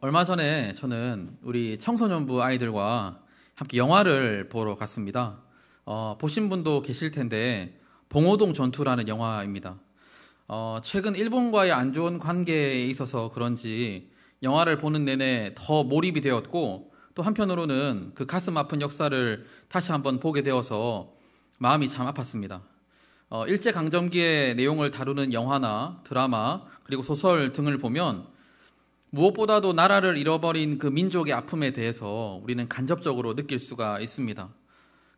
얼마 전에 저는 우리 청소년부 아이들과 함께 영화를 보러 갔습니다. 어, 보신 분도 계실 텐데 봉오동 전투라는 영화입니다. 어, 최근 일본과의 안 좋은 관계에 있어서 그런지 영화를 보는 내내 더 몰입이 되었고 또 한편으로는 그 가슴 아픈 역사를 다시 한번 보게 되어서 마음이 참 아팠습니다. 어, 일제강점기의 내용을 다루는 영화나 드라마 그리고 소설 등을 보면 무엇보다도 나라를 잃어버린 그 민족의 아픔에 대해서 우리는 간접적으로 느낄 수가 있습니다.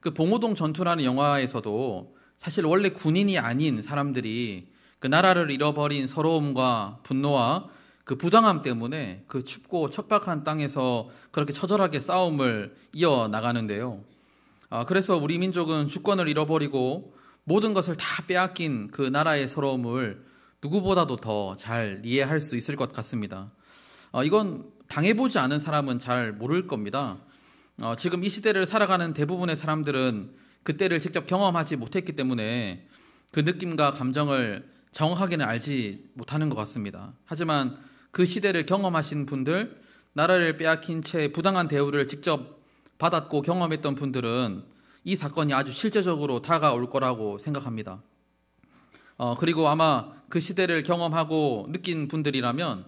그 봉오동 전투라는 영화에서도 사실 원래 군인이 아닌 사람들이 그 나라를 잃어버린 서러움과 분노와 그 부당함 때문에 그 춥고 척박한 땅에서 그렇게 처절하게 싸움을 이어 나가는데요. 아, 그래서 우리 민족은 주권을 잃어버리고 모든 것을 다 빼앗긴 그 나라의 서러움을 누구보다도 더 잘 이해할 수 있을 것 같습니다. 어, 이건 당해보지 않은 사람은 잘 모를 겁니다. 어, 지금 이 시대를 살아가는 대부분의 사람들은 그때를 직접 경험하지 못했기 때문에 그 느낌과 감정을 정확하게는 알지 못하는 것 같습니다. 하지만 그 시대를 경험하신 분들, 나라를 빼앗긴 채 부당한 대우를 직접 받았고 경험했던 분들은 이 사건이 아주 실제적으로 다가올 거라고 생각합니다. 어, 그리고 아마 그 시대를 경험하고 느낀 분들이라면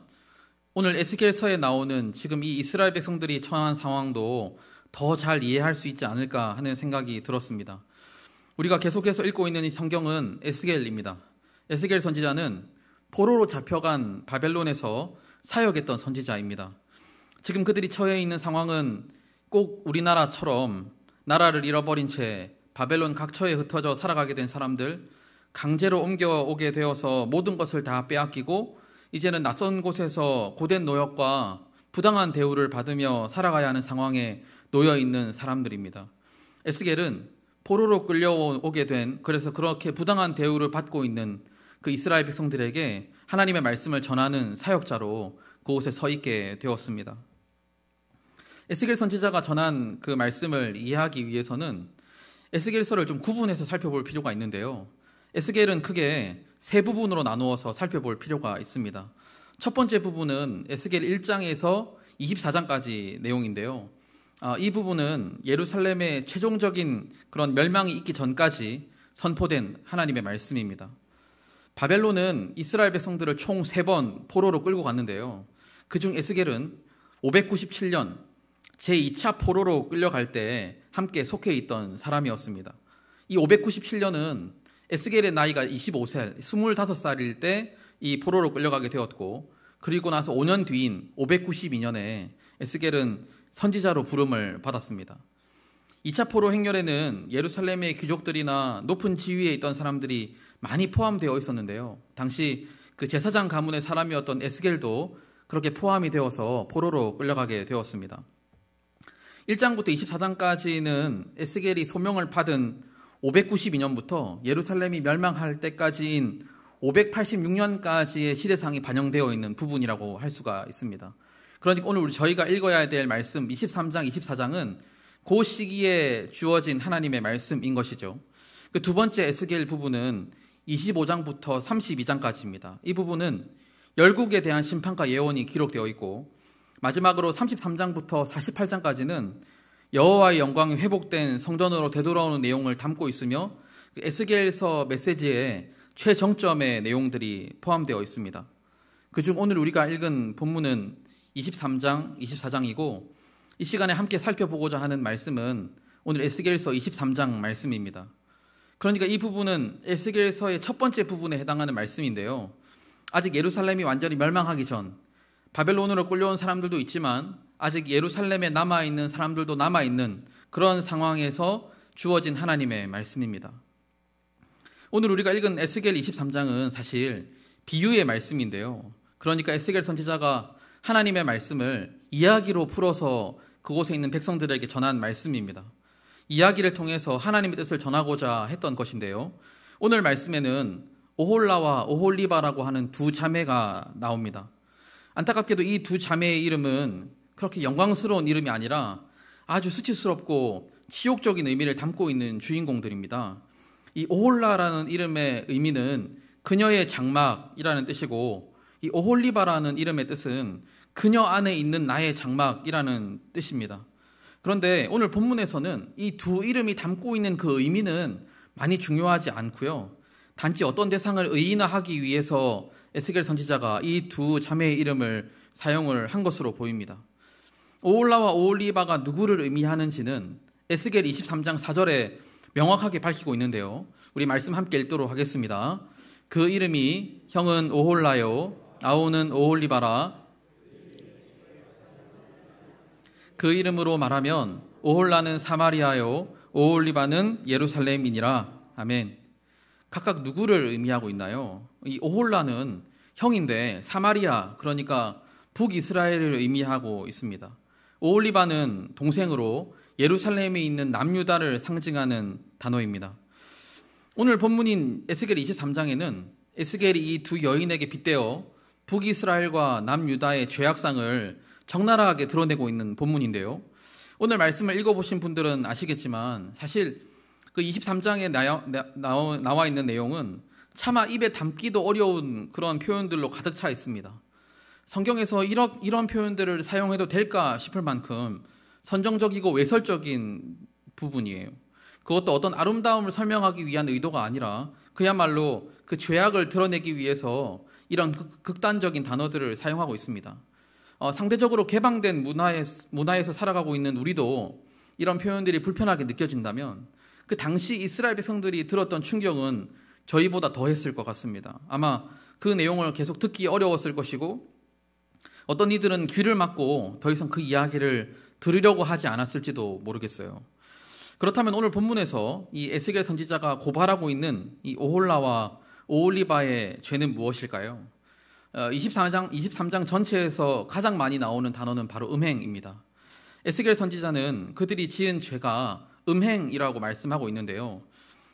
오늘 에스겔서에 나오는 지금 이 이스라엘 백성들이 처한 상황도 더 잘 이해할 수 있지 않을까 하는 생각이 들었습니다. 우리가 계속해서 읽고 있는 이 성경은 에스겔입니다. 에스겔 선지자는 포로로 잡혀간 바벨론에서 사역했던 선지자입니다. 지금 그들이 처해 있는 상황은 꼭 우리나라처럼 나라를 잃어버린 채 바벨론 각처에 흩어져 살아가게 된 사람들, 강제로 옮겨오게 되어서 모든 것을 다 빼앗기고 이제는 낯선 곳에서 고된 노역과 부당한 대우를 받으며 살아가야 하는 상황에 놓여 있는 사람들입니다. 에스겔은 포로로 끌려오게 된 그래서 그렇게 부당한 대우를 받고 있는 그 이스라엘 백성들에게 하나님의 말씀을 전하는 사역자로 그곳에 서 있게 되었습니다. 에스겔 선지자가 전한 그 말씀을 이해하기 위해서는 에스겔서를 좀 구분해서 살펴볼 필요가 있는데요. 에스겔은 크게 세 부분으로 나누어서 살펴볼 필요가 있습니다. 첫 번째 부분은 에스겔 1장에서 24장까지 내용인데요. 아, 이 부분은 예루살렘의 최종적인 그런 멸망이 있기 전까지 선포된 하나님의 말씀입니다. 바벨론은 이스라엘 백성들을 총 세 번 포로로 끌고 갔는데요. 그중 에스겔은 597년 제2차 포로로 끌려갈 때 함께 속해 있던 사람이었습니다. 이 597년은 에스겔의 나이가 2 5살 25살일 때 이 포로로 끌려가게 되었고 그리고 나서 5년 뒤인 592년에 에스겔은 선지자로 부름을 받았습니다. 2차 포로 행렬에는 예루살렘의 귀족들이나 높은 지위에 있던 사람들이 많이 포함되어 있었는데요. 당시 그 제사장 가문의 사람이었던 에스겔도 그렇게 포함이 되어서 포로로 끌려가게 되었습니다. 1장부터 24장까지는 에스겔이 소명을 받은 592년부터 예루살렘이 멸망할 때까지인 586년까지의 시대상이 반영되어 있는 부분이라고 할 수가 있습니다. 그러니까 오늘 우리 저희가 읽어야 될 말씀 23장, 24장은 그 시기에 주어진 하나님의 말씀인 것이죠. 그 두 번째 에스겔 부분은 25장부터 32장까지입니다. 이 부분은 열국에 대한 심판과 예언이 기록되어 있고 마지막으로 33장부터 48장까지는 여호와의 영광이 회복된 성전으로 되돌아오는 내용을 담고 있으며 그 에스겔서 메시지의 최정점의 내용들이 포함되어 있습니다. 그중 오늘 우리가 읽은 본문은 23장, 24장이고 이 시간에 함께 살펴보고자 하는 말씀은 오늘 에스겔서 23장 말씀입니다. 그러니까 이 부분은 에스겔서의 첫 번째 부분에 해당하는 말씀인데요. 아직 예루살렘이 완전히 멸망하기 전 바벨론으로 끌려온 사람들도 있지만 아직 예루살렘에 남아있는 사람들도 남아있는 그런 상황에서 주어진 하나님의 말씀입니다. 오늘 우리가 읽은 에스겔 23장은 사실 비유의 말씀인데요. 그러니까 에스겔 선지자가 하나님의 말씀을 이야기로 풀어서 그곳에 있는 백성들에게 전한 말씀입니다. 이야기를 통해서 하나님의 뜻을 전하고자 했던 것인데요. 오늘 말씀에는 오홀라와 오홀리바라고 하는 두 자매가 나옵니다. 안타깝게도 이 두 자매의 이름은 그렇게 영광스러운 이름이 아니라 아주 수치스럽고 치욕적인 의미를 담고 있는 주인공들입니다. 이 오홀라라는 이름의 의미는 그녀의 장막이라는 뜻이고 이 오홀리바라는 이름의 뜻은 그녀 안에 있는 나의 장막이라는 뜻입니다. 그런데 오늘 본문에서는 이 두 이름이 담고 있는 그 의미는 많이 중요하지 않고요. 단지 어떤 대상을 의인화하기 위해서 에스겔 선지자가 이 두 자매의 이름을 사용을 한 것으로 보입니다. 오올라와 오올리바가 누구를 의미하는지는 에스겔 23장 4절에 명확하게 밝히고 있는데요. 우리 말씀 함께 읽도록 하겠습니다. 그 이름이 형은 오홀라요, 아우는 오홀리바라. 그 이름으로 말하면 오홀라는 사마리아요, 오홀리바는 예루살렘이니라. 아멘. 각각 누구를 의미하고 있나요? 이 오홀라는 형인데 사마리아 그러니까 북이스라엘을 의미하고 있습니다. 오올리바는 동생으로 예루살렘에 있는 남유다를 상징하는 단어입니다. 오늘 본문인 에스겔 23장에는 에스겔이 이 두 여인에게 빗대어 북이스라엘과 남유다의 죄악상을 적나라하게 드러내고 있는 본문인데요. 오늘 말씀을 읽어보신 분들은 아시겠지만 사실 그 23장에 나와, 나와 있는 내용은 차마 입에 담기도 어려운 그런 표현들로 가득 차 있습니다. 성경에서 이런, 이런 표현들을 사용해도 될까 싶을 만큼 선정적이고 외설적인 부분이에요. 그것도 어떤 아름다움을 설명하기 위한 의도가 아니라 그야말로 그 죄악을 드러내기 위해서 이런 극단적인 단어들을 사용하고 있습니다. 어, 상대적으로 개방된 문화에, 문화에서 살아가고 있는 우리도 이런 표현들이 불편하게 느껴진다면 그 당시 이스라엘 백성들이 들었던 충격은 저희보다 더했을 것 같습니다. 아마 그 내용을 계속 듣기 어려웠을 것이고 어떤 이들은 귀를 막고 더 이상 그 이야기를 들으려고 하지 않았을지도 모르겠어요. 그렇다면 오늘 본문에서 이 에스겔 선지자가 고발하고 있는 이 오홀라와 오올리바의 죄는 무엇일까요? 23장, 어, 23장 전체에서 가장 많이 나오는 단어는 바로 음행입니다. 에스겔 선지자는 그들이 지은 죄가 음행이라고 말씀하고 있는데요.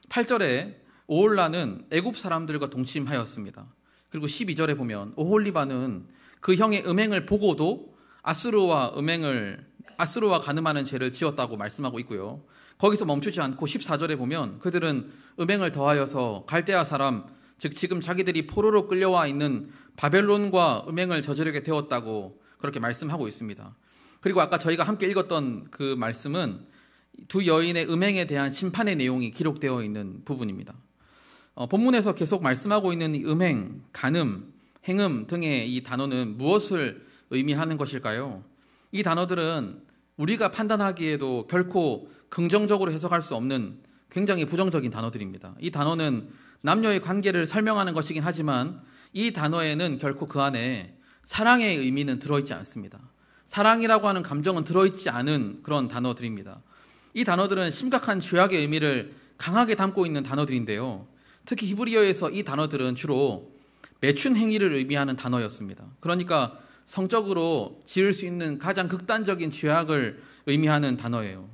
8절에 오홀라는 애굽 사람들과 동침하였습니다. 그리고 12절에 보면 오홀리바는 그 형의 음행을 보고도 아스루와 음행을 아스루와 가늠하는 죄를 지었다고 말씀하고 있고요. 거기서 멈추지 않고 14절에 보면 그들은 음행을 더하여서 갈대아 사람 즉 지금 자기들이 포로로 끌려와 있는 바벨론과 음행을 저지르게 되었다고 그렇게 말씀하고 있습니다. 그리고 아까 저희가 함께 읽었던 그 말씀은 두 여인의 음행에 대한 심판의 내용이 기록되어 있는 부분입니다. 어, 본문에서 계속 말씀하고 있는 음행, 간음, 행음 등의 이 단어는 무엇을 의미하는 것일까요? 이 단어들은 우리가 판단하기에도 결코 긍정적으로 해석할 수 없는 굉장히 부정적인 단어들입니다. 이 단어는 남녀의 관계를 설명하는 것이긴 하지만 이 단어에는 결코 그 안에 사랑의 의미는 들어있지 않습니다. 사랑이라고 하는 감정은 들어있지 않은 그런 단어들입니다. 이 단어들은 심각한 죄악의 의미를 강하게 담고 있는 단어들인데요. 특히 히브리어에서 이 단어들은 주로 매춘 행위를 의미하는 단어였습니다. 그러니까 성적으로 지을 수 있는 가장 극단적인 죄악을 의미하는 단어예요.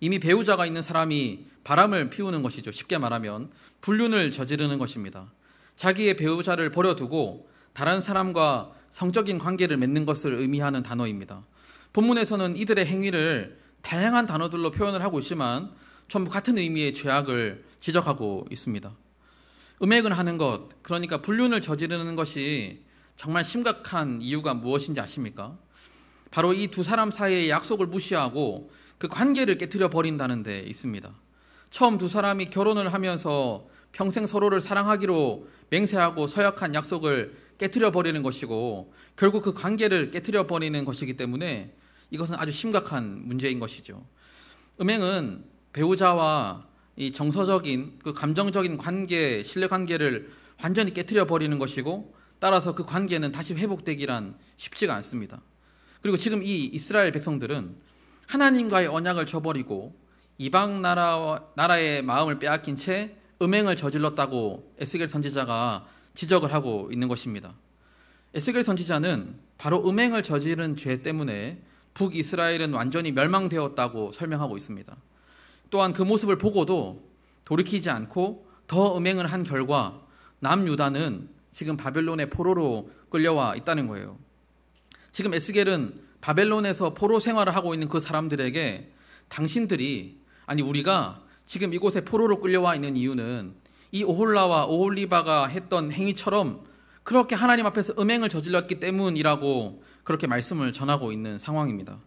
이미 배우자가 있는 사람이 바람을 피우는 것이죠. 쉽게 말하면 불륜을 저지르는 것입니다. 자기의 배우자를 버려두고 다른 사람과 성적인 관계를 맺는 것을 의미하는 단어입니다. 본문에서는 이들의 행위를 다양한 단어들로 표현을 하고 있지만 전부 같은 의미의 죄악을 지적하고 있습니다. 음행을 하는 것, 그러니까 불륜을 저지르는 것이 정말 심각한 이유가 무엇인지 아십니까? 바로 이 두 사람 사이의 약속을 무시하고 그 관계를 깨뜨려 버린다는 데 있습니다. 처음 두 사람이 결혼을 하면서 평생 서로를 사랑하기로 맹세하고 서약한 약속을 깨뜨려 버리는 것이고 결국 그 관계를 깨뜨려 버리는 것이기 때문에 이것은 아주 심각한 문제인 것이죠. 음행은 배우자와 이 정서적인 그 감정적인 관계, 신뢰 관계를 완전히 깨뜨려 버리는 것이고 따라서 그 관계는 다시 회복되기란 쉽지가 않습니다. 그리고 지금 이 이스라엘 백성들은 하나님과의 언약을 저버리고 이방 나라 나라의 마음을 빼앗긴 채 음행을 저질렀다고 에스겔 선지자가 지적을 하고 있는 것입니다. 에스겔 선지자는 바로 음행을 저지른 죄 때문에 북이스라엘은 완전히 멸망되었다고 설명하고 있습니다. 또한 그 모습을 보고도 돌이키지 않고 더 음행을 한 결과 남유다는 지금 바벨론의 포로로 끌려와 있다는 거예요. 지금 에스겔은 바벨론에서 포로 생활을 하고 있는 그 사람들에게 당신들이 아니 우리가 지금 이곳에 포로로 끌려와 있는 이유는 이 오홀라와 오홀리바가 했던 행위처럼 그렇게 하나님 앞에서 음행을 저질렀기 때문이라고 그렇게 말씀을 전하고 있는 상황입니다.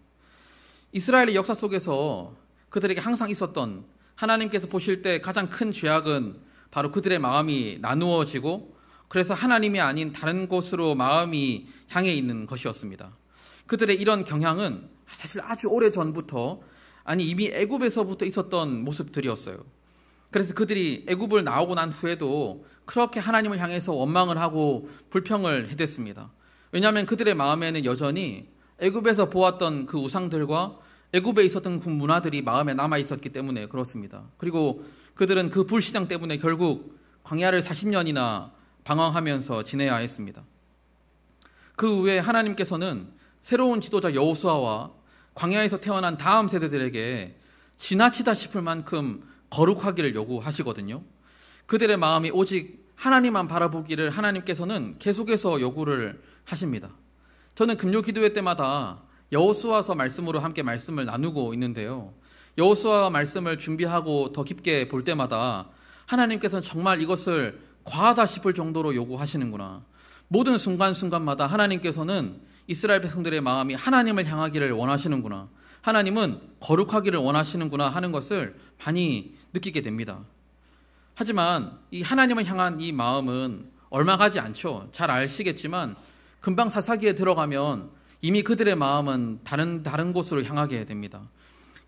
이스라엘의 역사 속에서 그들에게 항상 있었던 하나님께서 보실 때 가장 큰 죄악은 바로 그들의 마음이 나누어지고 그래서 하나님이 아닌 다른 곳으로 마음이 향해 있는 것이었습니다. 그들의 이런 경향은 사실 아주 오래 전부터 아니 이미 애굽에서부터 있었던 모습들이었어요. 그래서 그들이 애굽을 나오고 난 후에도 그렇게 하나님을 향해서 원망을 하고 불평을 해댔습니다. 왜냐하면 그들의 마음에는 여전히 애굽에서 보았던 그 우상들과 애굽에 있었던 그 문화들이 마음에 남아 있었기 때문에 그렇습니다. 그리고 그들은 그 불신앙 때문에 결국 광야를 40년이나 방황하면서 지내야 했습니다. 그 후에 하나님께서는 새로운 지도자 여호수아와 광야에서 태어난 다음 세대들에게 지나치다 싶을 만큼 거룩하기를 요구하시거든요. 그들의 마음이 오직 하나님만 바라보기를 하나님께서는 계속해서 요구를 하십니다. 저는 금요 기도회 때마다 여호수아서 말씀으로 함께 말씀을 나누고 있는데요. 여호수아 말씀을 준비하고 더 깊게 볼 때마다 하나님께서는 정말 이것을 과하다 싶을 정도로 요구하시는구나. 모든 순간순간마다 하나님께서는 이스라엘 백성들의 마음이 하나님을 향하기를 원하시는구나. 하나님은 거룩하기를 원하시는구나 하는 것을 많이 느끼게 됩니다. 하지만 이 하나님을 향한 이 마음은 얼마 가지 않죠. 잘 아시겠지만 금방 사사기에 들어가면 이미 그들의 마음은 다른 다른 곳으로 향하게 됩니다.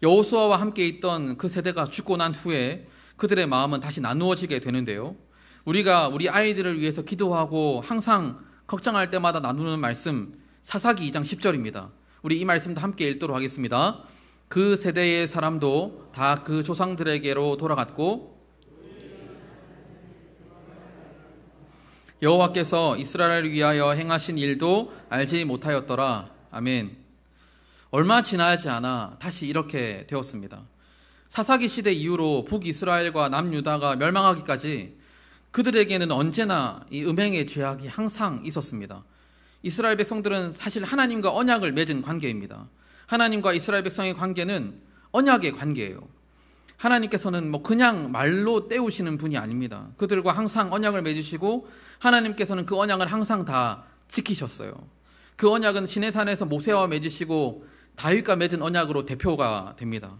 여호수아와 함께 있던 그 세대가 죽고 난 후에 그들의 마음은 다시 나누어지게 되는데요. 우리가 우리 아이들을 위해서 기도하고 항상 걱정할 때마다 나누는 말씀 사사기 2장 10절입니다. 우리 이 말씀도 함께 읽도록 하겠습니다. 그 세대의 사람도 다 그 조상들에게로 돌아갔고 여호와께서 이스라엘을 위하여 행하신 일도 알지 못하였더라. 아멘. 얼마 지나지 않아 다시 이렇게 되었습니다. 사사기 시대 이후로 북이스라엘과 남유다가 멸망하기까지 그들에게는 언제나 이 음행의 죄악이 항상 있었습니다. 이스라엘 백성들은 사실 하나님과 언약을 맺은 관계입니다. 하나님과 이스라엘 백성의 관계는 언약의 관계예요. 하나님께서는 뭐 그냥 말로 때우시는 분이 아닙니다. 그들과 항상 언약을 맺으시고 하나님께서는 그 언약을 항상 다 지키셨어요. 그 언약은 시내산에서 모세와 맺으시고 다윗과 맺은 언약으로 대표가 됩니다.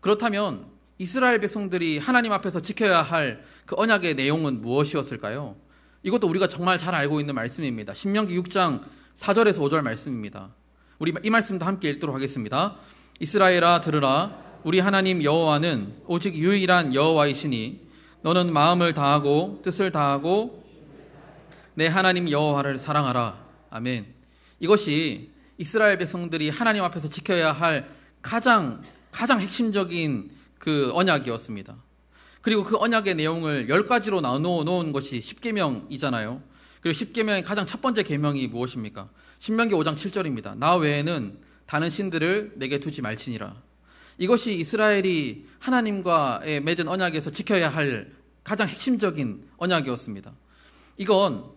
그렇다면 이스라엘 백성들이 하나님 앞에서 지켜야 할 그 언약의 내용은 무엇이었을까요? 이것도 우리가 정말 잘 알고 있는 말씀입니다. 신명기 6장 4절에서 5절 말씀입니다. 우리 이 말씀도 함께 읽도록 하겠습니다. 이스라엘아 들으라 우리 하나님 여호와는 오직 유일한 여호와이시니 너는 마음을 다하고 뜻을 다하고 내 하나님 여호와를 사랑하라. 아멘. 이것이 이스라엘 백성들이 하나님 앞에서 지켜야 할 가장 가장 핵심적인 그 언약이었습니다. 그리고 그 언약의 내용을 열 가지로 나누어 놓은 것이 십계명이잖아요. 그리고 십계명의 가장 첫 번째 계명이 무엇입니까? 신명기 5장 7절입니다. 나 외에는 다른 신들을 내게 두지 말지니라. 이것이 이스라엘이 하나님과의 맺은 언약에서 지켜야 할 가장 핵심적인 언약이었습니다. 이건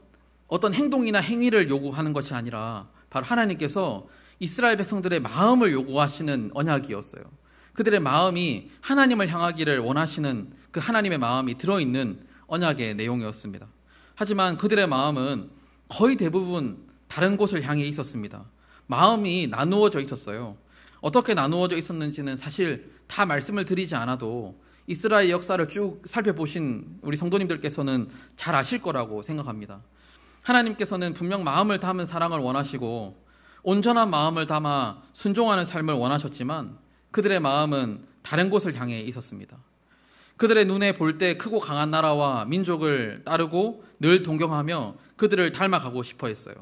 어떤 행동이나 행위를 요구하는 것이 아니라 바로 하나님께서 이스라엘 백성들의 마음을 요구하시는 언약이었어요. 그들의 마음이 하나님을 향하기를 원하시는 그 하나님의 마음이 들어있는 언약의 내용이었습니다. 하지만 그들의 마음은 거의 대부분 다른 곳을 향해 있었습니다. 마음이 나누어져 있었어요. 어떻게 나누어져 있었는지는 사실 다 말씀을 드리지 않아도 이스라엘 역사를 쭉 살펴보신 우리 성도님들께서는 잘 아실 거라고 생각합니다. 하나님께서는 분명 마음을 담은 사랑을 원하시고 온전한 마음을 담아 순종하는 삶을 원하셨지만 그들의 마음은 다른 곳을 향해 있었습니다. 그들의 눈에 볼 때 크고 강한 나라와 민족을 따르고 늘 동경하며 그들을 닮아가고 싶어 했어요.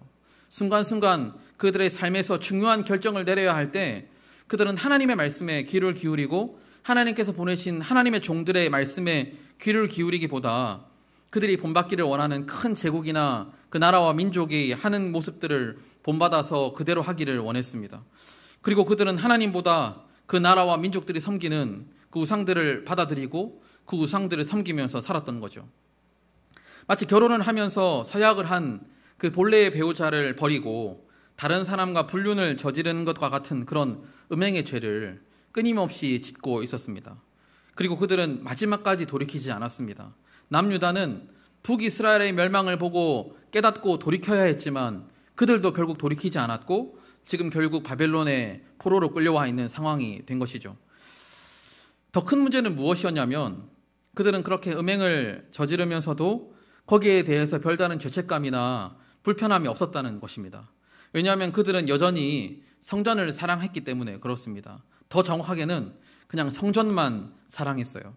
순간순간 그들의 삶에서 중요한 결정을 내려야 할 때 그들은 하나님의 말씀에 귀를 기울이고 하나님께서 보내신 하나님의 종들의 말씀에 귀를 기울이기보다 그들이 본받기를 원하는 큰 제국이나 그 나라와 민족이 하는 모습들을 본받아서 그대로 하기를 원했습니다. 그리고 그들은 하나님보다 그 나라와 민족들이 섬기는 그 우상들을 받아들이고 그 우상들을 섬기면서 살았던 거죠. 마치 결혼을 하면서 서약을 한 그 본래의 배우자를 버리고 다른 사람과 불륜을 저지르는 것과 같은 그런 음행의 죄를 끊임없이 짓고 있었습니다. 그리고 그들은 마지막까지 돌이키지 않았습니다. 남유다는 북이스라엘의 멸망을 보고 깨닫고 돌이켜야 했지만 그들도 결국 돌이키지 않았고 지금 결국 바벨론의 포로로 끌려와 있는 상황이 된 것이죠. 더 큰 문제는 무엇이었냐면 그들은 그렇게 음행을 저지르면서도 거기에 대해서 별다른 죄책감이나 불편함이 없었다는 것입니다. 왜냐하면 그들은 여전히 성전을 사랑했기 때문에 그렇습니다. 더 정확하게는 그냥 성전만 사랑했어요.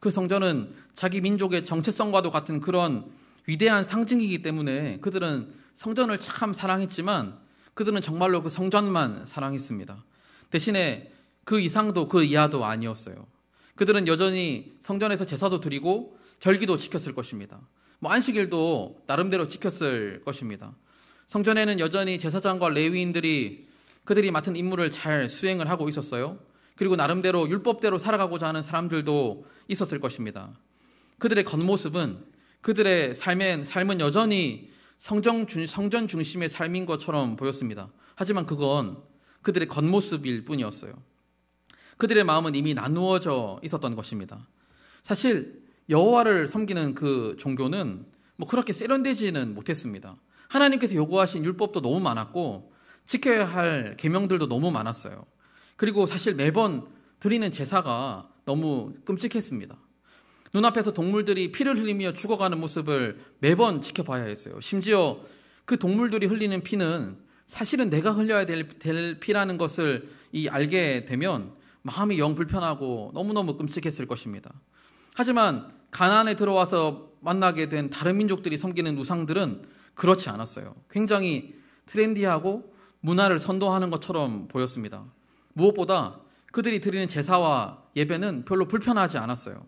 그 성전은 자기 민족의 정체성과도 같은 그런 위대한 상징이기 때문에 그들은 성전을 참 사랑했지만 그들은 정말로 그 성전만 사랑했습니다. 대신에 그 이상도 그 이하도 아니었어요. 그들은 여전히 성전에서 제사도 드리고 절기도 지켰을 것입니다. 뭐 안식일도 나름대로 지켰을 것입니다. 성전에는 여전히 제사장과 레위인들이 그들이 맡은 임무를 잘 수행을 하고 있었어요. 그리고 나름대로 율법대로 살아가고자 하는 사람들도 있었을 것입니다. 그들의 겉모습은 그들의 삶엔 삶은 여전히 성정 성전 중심의 삶인 것처럼 보였습니다. 하지만 그건 그들의 겉모습일 뿐이었어요. 그들의 마음은 이미 나누어져 있었던 것입니다. 사실 여호와를 섬기는 그 종교는 뭐 그렇게 세련되지는 못했습니다. 하나님께서 요구하신 율법도 너무 많았고 지켜야 할 계명들도 너무 많았어요. 그리고 사실 매번 드리는 제사가 너무 끔찍했습니다. 눈앞에서 동물들이 피를 흘리며 죽어가는 모습을 매번 지켜봐야 했어요. 심지어 그 동물들이 흘리는 피는 사실은 내가 흘려야 될, 될 피라는 것을 이 알게 되면 마음이 영 불편하고 너무너무 끔찍했을 것입니다. 하지만 가나안에 들어와서 만나게 된 다른 민족들이 섬기는 우상들은 그렇지 않았어요. 굉장히 트렌디하고 문화를 선도하는 것처럼 보였습니다. 무엇보다 그들이 드리는 제사와 예배는 별로 불편하지 않았어요.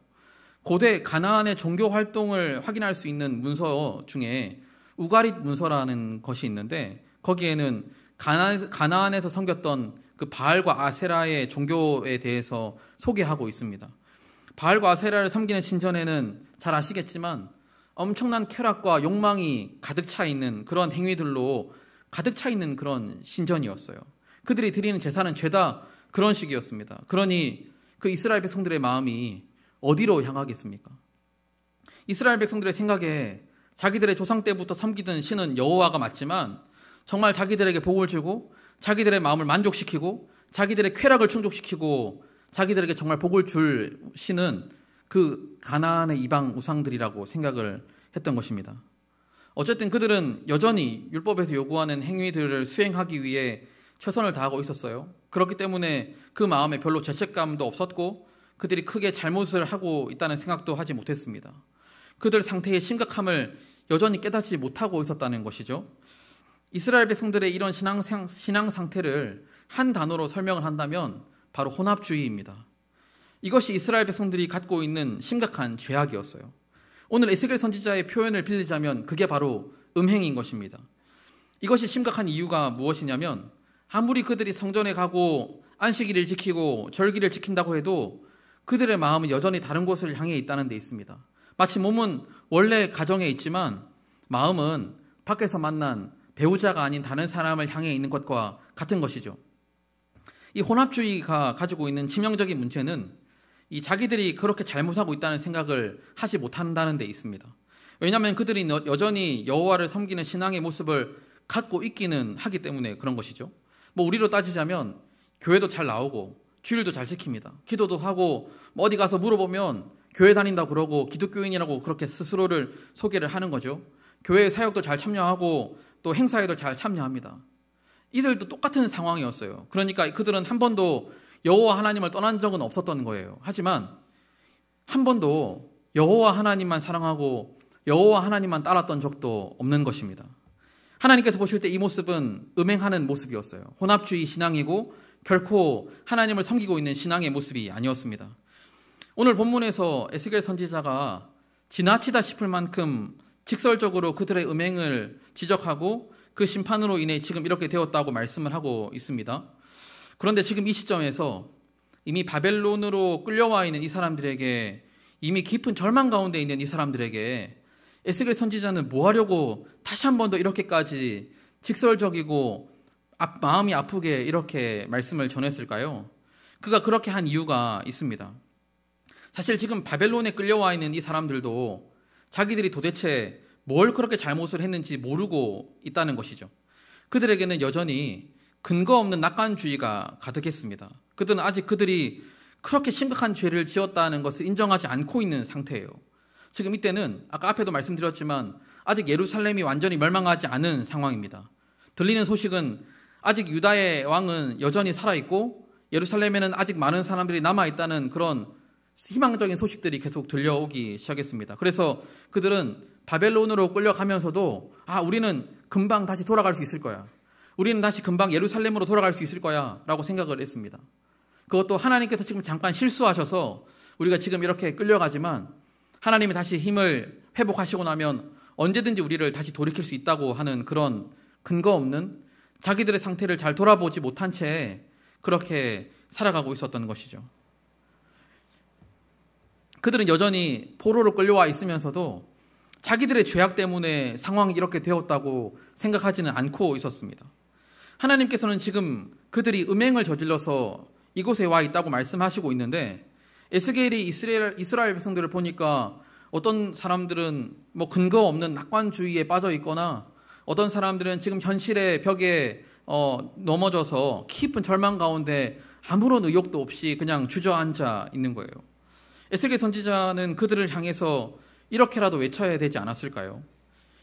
고대 가나안의 종교 활동을 확인할 수 있는 문서 중에 우가릿 문서라는 것이 있는데 거기에는 가나, 안에서 섬겼던 그 바알과 아세라의 종교에 대해서 소개하고 있습니다. 바알과 아세라를 섬기는 신전에는 잘 아시겠지만 엄청난 쾌락과 욕망이 가득 차 있는 그런 행위들로 가득 차 있는 그런 신전이었어요. 그들이 드리는 제사는 죄다 그런 식이었습니다. 그러니 그 이스라엘 백성들의 마음이 어디로 향하겠습니까? 이스라엘 백성들의 생각에 자기들의 조상 때부터 섬기던 신은 여호와가 맞지만 정말 자기들에게 복을 주고 자기들의 마음을 만족시키고 자기들의 쾌락을 충족시키고 자기들에게 정말 복을 줄 신은 그 가나안의 이방 우상들이라고 생각을 했던 것입니다. 어쨌든 그들은 여전히 율법에서 요구하는 행위들을 수행하기 위해 최선을 다하고 있었어요. 그렇기 때문에 그 마음에 별로 죄책감도 없었고 그들이 크게 잘못을 하고 있다는 생각도 하지 못했습니다. 그들 상태의 심각함을 여전히 깨닫지 못하고 있었다는 것이죠. 이스라엘 백성들의 이런 신앙, 신앙 상태를 한 단어로 설명을 한다면 바로 혼합주의입니다. 이것이 이스라엘 백성들이 갖고 있는 심각한 죄악이었어요. 오늘 에스겔 선지자의 표현을 빌리자면 그게 바로 음행인 것입니다. 이것이 심각한 이유가 무엇이냐면 아무리 그들이 성전에 가고 안식일을 지키고 절기를 지킨다고 해도 그들의 마음은 여전히 다른 곳을 향해 있다는 데 있습니다. 마치 몸은 원래 가정에 있지만 마음은 밖에서 만난 배우자가 아닌 다른 사람을 향해 있는 것과 같은 것이죠. 이 혼합주의가 가지고 있는 치명적인 문제는 이 자기들이 그렇게 잘못하고 있다는 생각을 하지 못한다는 데 있습니다. 왜냐하면 그들이 여전히 여호와를 섬기는 신앙의 모습을 갖고 있기는 하기 때문에 그런 것이죠. 뭐 우리로 따지자면 교회도 잘 나오고 주일도 잘 지킵니다. 기도도 하고 뭐 어디 가서 물어보면 교회 다닌다 그러고 기독교인이라고 그렇게 스스로를 소개를 하는 거죠. 교회 사역도 잘 참여하고 또 행사에도 잘 참여합니다. 이들도 똑같은 상황이었어요. 그러니까 그들은 한 번도 여호와 하나님을 떠난 적은 없었던 거예요. 하지만 한 번도 여호와 하나님만 사랑하고 여호와 하나님만 따랐던 적도 없는 것입니다. 하나님께서 보실 때 이 모습은 음행하는 모습이었어요. 혼합주의 신앙이고 결코 하나님을 섬기고 있는 신앙의 모습이 아니었습니다. 오늘 본문에서 에스겔 선지자가 지나치다 싶을 만큼 직설적으로 그들의 음행을 지적하고 그 심판으로 인해 지금 이렇게 되었다고 말씀을 하고 있습니다. 그런데 지금 이 시점에서 이미 바벨론으로 끌려와 있는 이 사람들에게 이미 깊은 절망 가운데 있는 이 사람들에게 에스겔 선지자는 뭐 하려고 다시 한 번 더 이렇게까지 직설적이고 아, 마음이 아프게 이렇게 말씀을 전했을까요? 그가 그렇게 한 이유가 있습니다. 사실 지금 바벨론에 끌려와 있는 이 사람들도 자기들이 도대체 뭘 그렇게 잘못을 했는지 모르고 있다는 것이죠. 그들에게는 여전히 근거 없는 낙관주의가 가득했습니다. 그들은 아직 그들이 그렇게 심각한 죄를 지었다는 것을 인정하지 않고 있는 상태예요. 지금 이때는 아까 앞에도 말씀드렸지만 아직 예루살렘이 완전히 멸망하지 않은 상황입니다. 들리는 소식은 아직 유다의 왕은 여전히 살아있고 예루살렘에는 아직 많은 사람들이 남아있다는 그런 희망적인 소식들이 계속 들려오기 시작했습니다. 그래서 그들은 바벨론으로 끌려가면서도 아, 우리는 금방 다시 돌아갈 수 있을 거야. 우리는 다시 금방 예루살렘으로 돌아갈 수 있을 거야. 라고 생각을 했습니다. 그것도 하나님께서 지금 잠깐 실수하셔서 우리가 지금 이렇게 끌려가지만 하나님이 다시 힘을 회복하시고 나면 언제든지 우리를 다시 돌이킬 수 있다고 하는 그런 근거 없는 자기들의 상태를 잘 돌아보지 못한 채 그렇게 살아가고 있었던 것이죠. 그들은 여전히 포로로 끌려와 있으면서도 자기들의 죄악 때문에 상황이 이렇게 되었다고 생각하지는 않고 있었습니다. 하나님께서는 지금 그들이 음행을 저질러서 이곳에 와 있다고 말씀하시고 있는데 에스겔이 이스라엘, 이스라엘 백성들을 보니까 어떤 사람들은 뭐 근거 없는 낙관주의에 빠져 있거나 어떤 사람들은 지금 현실의 벽에 어, 넘어져서 깊은 절망 가운데 아무런 의욕도 없이 그냥 주저앉아 있는 거예요. 에스겔 선지자는 그들을 향해서 이렇게라도 외쳐야 되지 않았을까요?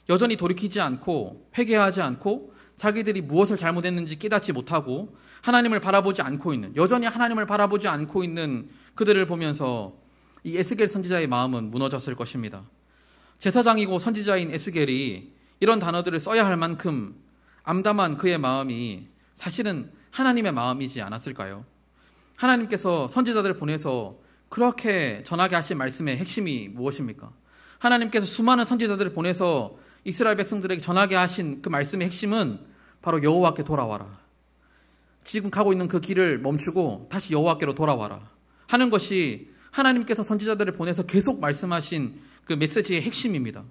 여전히 돌이키지 않고 회개하지 않고 자기들이 무엇을 잘못했는지 깨닫지 못하고 하나님을 바라보지 않고 있는 여전히 하나님을 바라보지 않고 있는 그들을 보면서 이 에스겔 선지자의 마음은 무너졌을 것입니다. 제사장이고 선지자인 에스겔이 이런 단어들을 써야 할 만큼 암담한 그의 마음이 사실은 하나님의 마음이지 않았을까요? 하나님께서 선지자들을 보내서 그렇게 전하게 하신 말씀의 핵심이 무엇입니까? 하나님께서 수많은 선지자들을 보내서 이스라엘 백성들에게 전하게 하신 그 말씀의 핵심은 바로 여호와께 돌아와라. 지금 가고 있는 그 길을 멈추고 다시 여호와께로 돌아와라 하는 것이 하나님께서 선지자들을 보내서 계속 말씀하신 그 메시지의 핵심입니다.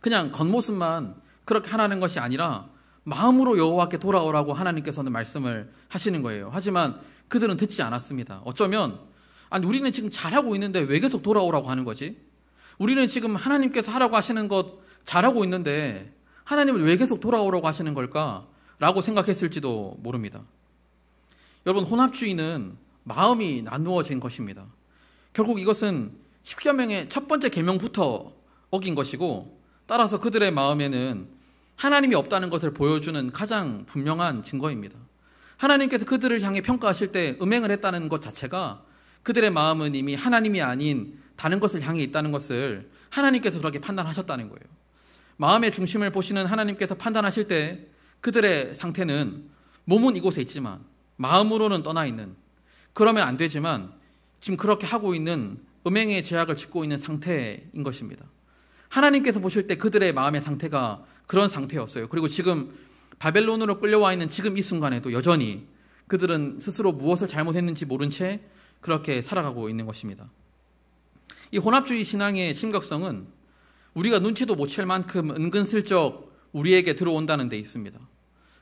그냥 겉모습만 그렇게 하라는 것이 아니라 마음으로 여호와께 돌아오라고 하나님께서는 말씀을 하시는 거예요. 하지만 그들은 듣지 않았습니다. 어쩌면 아니 우리는 지금 잘하고 있는데 왜 계속 돌아오라고 하는 거지? 우리는 지금 하나님께서 하라고 하시는 것 잘하고 있는데 하나님은 왜 계속 돌아오라고 하시는 걸까? 라고 생각했을지도 모릅니다. 여러분, 혼합주의는 마음이 나누어진 것입니다. 결국 이것은 십계명의 첫 번째 계명부터 어긴 것이고 따라서 그들의 마음에는 하나님이 없다는 것을 보여주는 가장 분명한 증거입니다. 하나님께서 그들을 향해 평가하실 때 음행을 했다는 것 자체가 그들의 마음은 이미 하나님이 아닌 다른 것을 향해 있다는 것을 하나님께서 그렇게 판단하셨다는 거예요. 마음의 중심을 보시는 하나님께서 판단하실 때 그들의 상태는 몸은 이곳에 있지만 마음으로는 떠나 있는 그러면 안 되지만 지금 그렇게 하고 있는 음행의 제약을 짓고 있는 상태인 것입니다. 하나님께서 보실 때 그들의 마음의 상태가 그런 상태였어요. 그리고 지금 바벨론으로 끌려와 있는 지금 이 순간에도 여전히 그들은 스스로 무엇을 잘못했는지 모른 채 그렇게 살아가고 있는 것입니다. 이 혼합주의 신앙의 심각성은 우리가 눈치도 못 챌 만큼 은근슬쩍 우리에게 들어온다는 데 있습니다.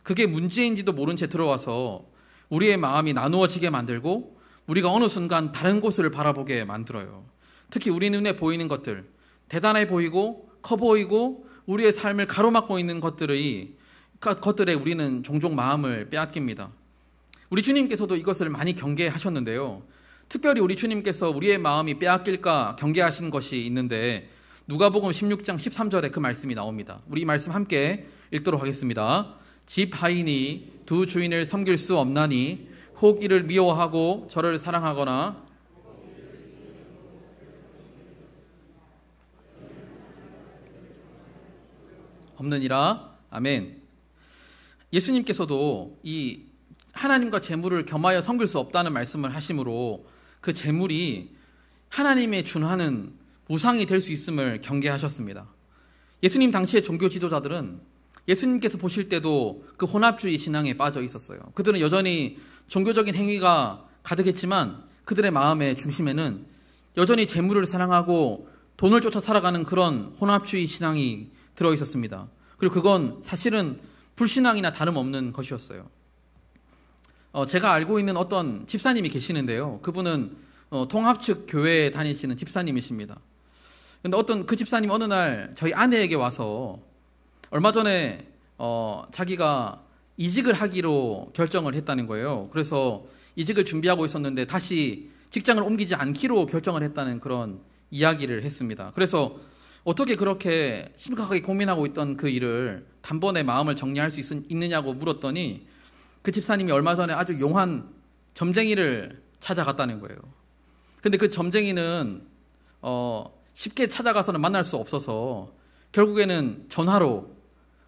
그게 문제인지도 모른 채 들어와서 우리의 마음이 나누어지게 만들고 우리가 어느 순간 다른 곳을 바라보게 만들어요. 특히 우리 눈에 보이는 것들, 대단해 보이고 커 보이고 우리의 삶을 가로막고 있는 것들의 것들에 우리는 종종 마음을 빼앗깁니다. 우리 주님께서도 이것을 많이 경계하셨는데요. 특별히 우리 주님께서 우리의 마음이 빼앗길까 경계하신 것이 있는데 누가복음 16장 13절에 그 말씀이 나옵니다. 우리 말씀 함께 읽도록 하겠습니다. 집 하인이 두 주인을 섬길 수 없나니 혹 이를 미워하고 저를 사랑하거나 없느니라. 아멘. 예수님께서도 이 하나님과 재물을 겸하여 섬길 수 없다는 말씀을 하심으로 그 재물이 하나님의 준하는 우상이 될 수 있음을 경계하셨습니다. 예수님 당시의 종교 지도자들은 예수님께서 보실 때도 그 혼합주의 신앙에 빠져 있었어요. 그들은 여전히 종교적인 행위가 가득했지만 그들의 마음의 중심에는 여전히 재물을 사랑하고 돈을 쫓아 살아가는 그런 혼합주의 신앙이 들어 있었습니다. 그리고 그건 사실은 불신앙이나 다름없는 것이었어요. 어, 제가 알고 있는 어떤 집사님이 계시는데요. 그분은 어, 통합측 교회에 다니시는 집사님이십니다. 근데 어떤 그 집사님 어느 날 저희 아내에게 와서 얼마 전에 어, 자기가 이직을 하기로 결정을 했다는 거예요. 그래서 이직을 준비하고 있었는데 다시 직장을 옮기지 않기로 결정을 했다는 그런 이야기를 했습니다. 그래서 어떻게 그렇게 심각하게 고민하고 있던 그 일을 단번에 마음을 정리할 수 있, 있느냐고 물었더니 그 집사님이 얼마 전에 아주 용한 점쟁이를 찾아갔다는 거예요. 근데 그 점쟁이는 어, 쉽게 찾아가서는 만날 수 없어서 결국에는 전화로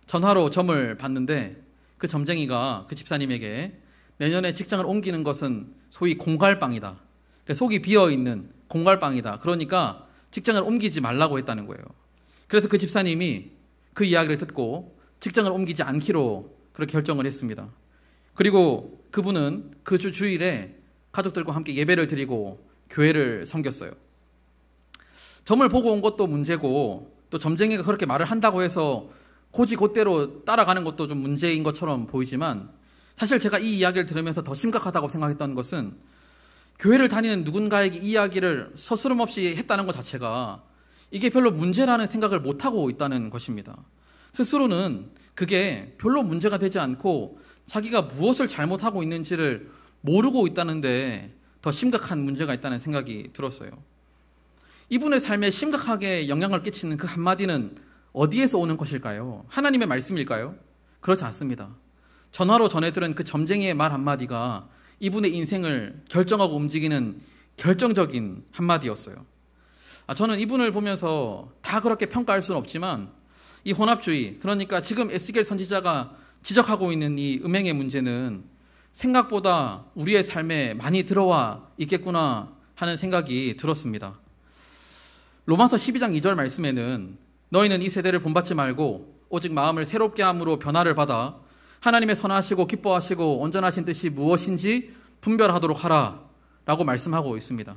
전화로 점을 봤는데 그 점쟁이가 그 집사님에게 내년에 직장을 옮기는 것은 소위 공갈빵이다. 그러니까 속이 비어 있는 공갈빵이다. 그러니까 직장을 옮기지 말라고 했다는 거예요. 그래서 그 집사님이 그 이야기를 듣고 직장을 옮기지 않기로 그렇게 결정을 했습니다. 그리고 그분은 그 주 주일에 가족들과 함께 예배를 드리고 교회를 섬겼어요. 점을 보고 온 것도 문제고 또 점쟁이가 그렇게 말을 한다고 해서 고지곧대로 따라가는 것도 좀 문제인 것처럼 보이지만 사실 제가 이 이야기를 들으면서 더 심각하다고 생각했던 것은 교회를 다니는 누군가에게 이야기를 서스름 없이 했다는 것 자체가 이게 별로 문제라는 생각을 못하고 있다는 것입니다. 스스로는 그게 별로 문제가 되지 않고 자기가 무엇을 잘못하고 있는지를 모르고 있다는데 더 심각한 문제가 있다는 생각이 들었어요. 이분의 삶에 심각하게 영향을 끼치는 그 한마디는 어디에서 오는 것일까요? 하나님의 말씀일까요? 그렇지 않습니다. 전화로 전해 들은 그 점쟁이의 말 한마디가 이분의 인생을 결정하고 움직이는 결정적인 한마디였어요. 아, 저는 이분을 보면서 다 그렇게 평가할 수는 없지만 이 혼합주의, 그러니까 지금 에스겔 선지자가 지적하고 있는 이 음행의 문제는 생각보다 우리의 삶에 많이 들어와 있겠구나 하는 생각이 들었습니다. 로마서 12장 2절 말씀에는 너희는 이 세대를 본받지 말고 오직 마음을 새롭게 함으로 변화를 받아 하나님의 선하시고 기뻐하시고 온전하신 뜻이 무엇인지 분별하도록 하라 라고 말씀하고 있습니다.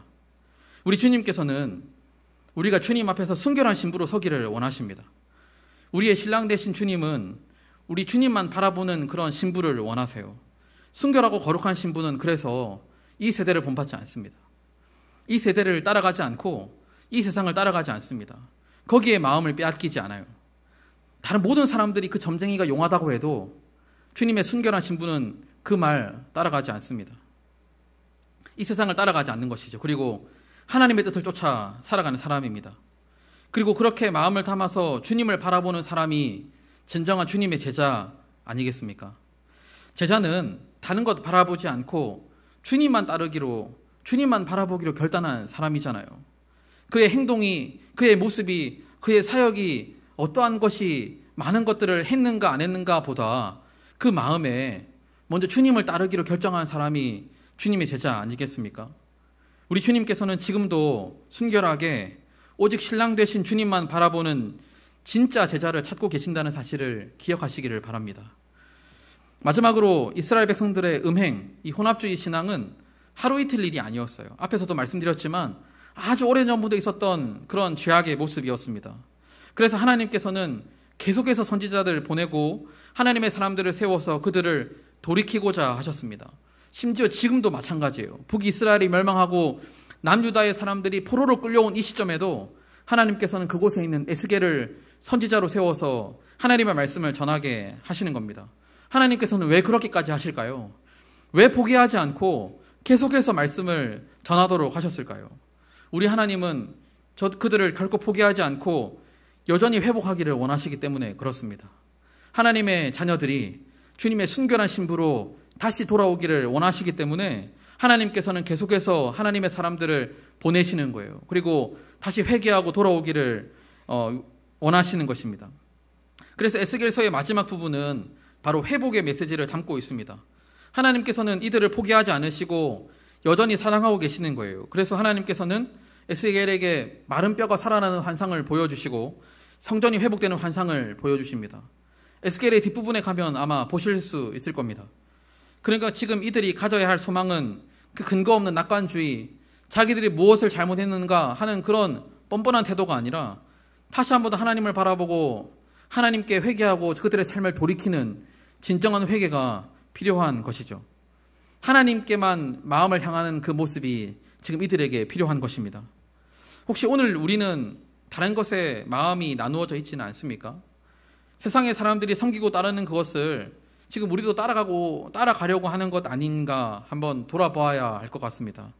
우리 주님께서는 우리가 주님 앞에서 순결한 신부로 서기를 원하십니다. 우리의 신랑 되신 주님은 우리 주님만 바라보는 그런 신부를 원하세요. 순결하고 거룩한 신부는 그래서 이 세대를 본받지 않습니다. 이 세대를 따라가지 않고 이 세상을 따라가지 않습니다. 거기에 마음을 빼앗기지 않아요. 다른 모든 사람들이 그 점쟁이가 용하다고 해도 주님의 순결한신부는그 말 따라가지 않습니다. 이 세상을 따라가지 않는 것이죠. 그리고 하나님의 뜻을 쫓아 살아가는 사람입니다. 그리고 그렇게 마음을 담아서 주님을 바라보는 사람이 진정한 주님의 제자 아니겠습니까? 제자는 다른 것 바라보지 않고 주님만 따르기로 주님만 바라보기로 결단한 사람이잖아요. 그의 행동이, 그의 모습이, 그의 사역이 어떠한 것이 많은 것들을 했는가 안 했는가 보다 그 마음에 먼저 주님을 따르기로 결정한 사람이 주님의 제자 아니겠습니까? 우리 주님께서는 지금도 순결하게 오직 신랑 되신 주님만 바라보는 진짜 제자를 찾고 계신다는 사실을 기억하시기를 바랍니다. 마지막으로 이스라엘 백성들의 음행, 이 혼합주의 신앙은 하루 이틀 일이 아니었어요. 앞에서도 말씀드렸지만 아주 오래전부터 있었던 그런 죄악의 모습이었습니다. 그래서 하나님께서는 계속해서 선지자들을 보내고 하나님의 사람들을 세워서 그들을 돌이키고자 하셨습니다. 심지어 지금도 마찬가지예요. 북이스라엘이 멸망하고 남유다의 사람들이 포로로 끌려온 이 시점에도 하나님께서는 그곳에 있는 에스겔을 선지자로 세워서 하나님의 말씀을 전하게 하시는 겁니다. 하나님께서는 왜 그렇게까지 하실까요? 왜 포기하지 않고 계속해서 말씀을 전하도록 하셨을까요? 우리 하나님은 저 그들을 결코 포기하지 않고 여전히 회복하기를 원하시기 때문에 그렇습니다. 하나님의 자녀들이 주님의 순결한 신부로 다시 돌아오기를 원하시기 때문에 하나님께서는 계속해서 하나님의 사람들을 보내시는 거예요. 그리고 다시 회개하고 돌아오기를 어, 원하시는 것입니다. 그래서 에스겔서의 마지막 부분은 바로 회복의 메시지를 담고 있습니다. 하나님께서는 이들을 포기하지 않으시고 여전히 사랑하고 계시는 거예요. 그래서 하나님께서는 에스겔에게 마른 뼈가 살아나는 환상을 보여주시고 성전이 회복되는 환상을 보여주십니다. 에스겔의 뒷부분에 가면 아마 보실 수 있을 겁니다. 그러니까 지금 이들이 가져야 할 소망은 그 근거 없는 낙관주의, 자기들이 무엇을 잘못했는가 하는 그런 뻔뻔한 태도가 아니라 다시 한번더 하나님을 바라보고 하나님께 회개하고 그들의 삶을 돌이키는 진정한 회개가 필요한 것이죠. 하나님께만 마음을 향하는 그 모습이 지금 이들에게 필요한 것입니다. 혹시 오늘 우리는 다른 것에 마음이 나누어져 있지는 않습니까? 세상의 사람들이 섬기고 따르는 그것을 지금 우리도 따라가고 따라가려고 하는 것 아닌가 한번 돌아봐야 할 것 같습니다.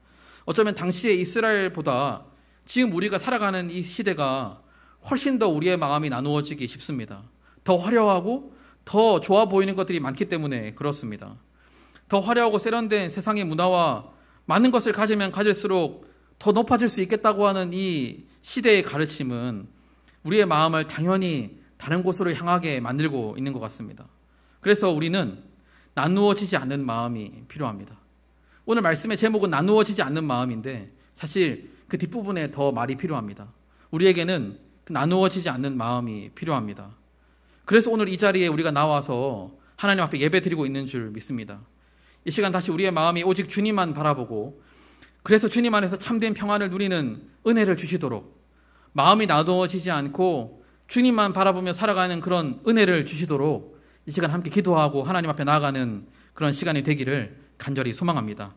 어쩌면 당시의 이스라엘보다 지금 우리가 살아가는 이 시대가 훨씬 더 우리의 마음이 나누어지기 쉽습니다. 더 화려하고 더 좋아 보이는 것들이 많기 때문에 그렇습니다. 더 화려하고 세련된 세상의 문화와 많은 것을 가지면 가질수록 더 높아질 수 있겠다고 하는 이 시대의 가르침은 우리의 마음을 당연히 다른 곳으로 향하게 만들고 있는 것 같습니다. 그래서 우리는 나누어지지 않는 마음이 필요합니다. 오늘 말씀의 제목은 나누어지지 않는 마음인데 사실 그 뒷부분에 더 말이 필요합니다. 우리에게는 그 나누어지지 않는 마음이 필요합니다. 그래서 오늘 이 자리에 우리가 나와서 하나님 앞에 예배 드리고 있는 줄 믿습니다. 이 시간 다시 우리의 마음이 오직 주님만 바라보고 그래서 주님 안에서 참된 평안을 누리는 은혜를 주시도록 마음이 나누어지지 않고 주님만 바라보며 살아가는 그런 은혜를 주시도록 이 시간 함께 기도하고 하나님 앞에 나아가는 그런 시간이 되기를 간절히 소망합니다.